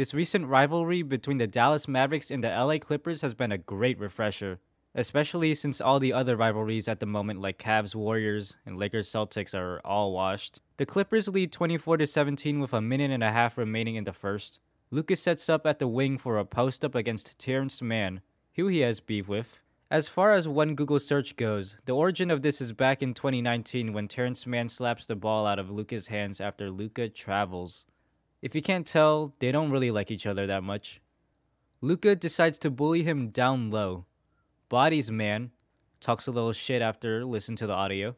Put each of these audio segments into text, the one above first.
This recent rivalry between the Dallas Mavericks and the LA Clippers has been a great refresher, especially since all the other rivalries at the moment like Cavs Warriors and Lakers Celtics are all washed. The Clippers lead 24 to 17 with a minute and a half remaining in the first. Lucas sets up at the wing for a post up against Terrence Mann, who he has beef with. As far as one Google search goes, the origin of this is back in 2019 when Terrence Mann slaps the ball out of Luca's hands after Luca travels. If you can't tell, they don't really like each other that much. Luca decides to bully him down low. Bodies man, talks a little shit after listen to the audio.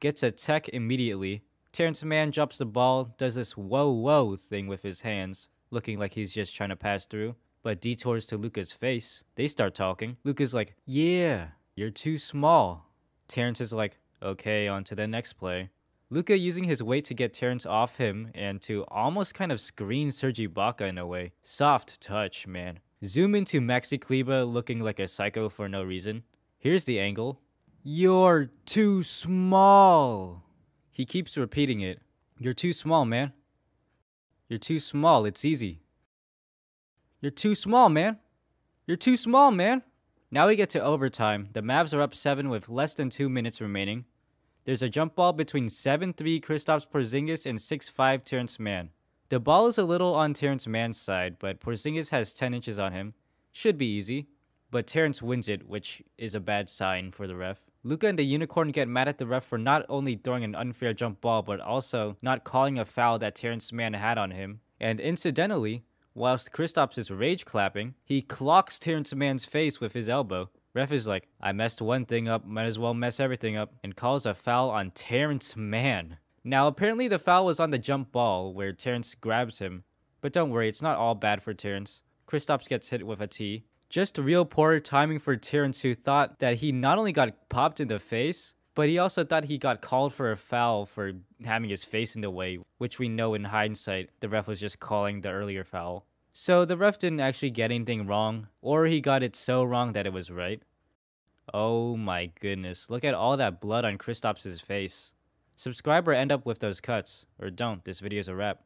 Gets a tech immediately. Terrence man drops the ball, does this whoa whoa thing with his hands, looking like he's just trying to pass through, but detours to Luca's face. They start talking. Luca's like, yeah, you're too small. Terrence is like, okay, on to the next play. Luca using his weight to get Terrence off him and to almost kind of screen Sergi Baca in a way. Soft touch, man. Zoom into Maxi Kleba looking like a psycho for no reason. Here's the angle. You're too small. He keeps repeating it. You're too small, man. You're too small, it's easy. You're too small, man. You're too small, man. Now we get to overtime. The Mavs are up 7 with less than 2 minutes remaining. There's a jump ball between 7-3 Kristaps Porzingis and 6-5 Terrence Mann. The ball is a little on Terrence Mann's side, but Porzingis has 10 inches on him. Should be easy, but Terrence wins it, which is a bad sign for the ref. Luca and the Unicorn get mad at the ref for not only throwing an unfair jump ball, but also not calling a foul that Terrence Mann had on him. And incidentally, whilst Kristaps is rage clapping, he clocks Terrence Mann's face with his elbow. Ref is like, I messed one thing up, might as well mess everything up, and calls a foul on Terrence Mann. Now, apparently the foul was on the jump ball where Terrence grabs him, but don't worry, it's not all bad for Terrence. Kristaps gets hit with a T. Just real poor timing for Terrence, who thought that he not only got popped in the face, but he also thought he got called for a foul for having his face in the way, which we know in hindsight the ref was just calling the earlier foul. So the ref didn't actually get anything wrong, or he got it so wrong that it was right. Oh my goodness, look at all that blood on Kristaps' face. Subscriber end up with those cuts, or don't, this video's a wrap.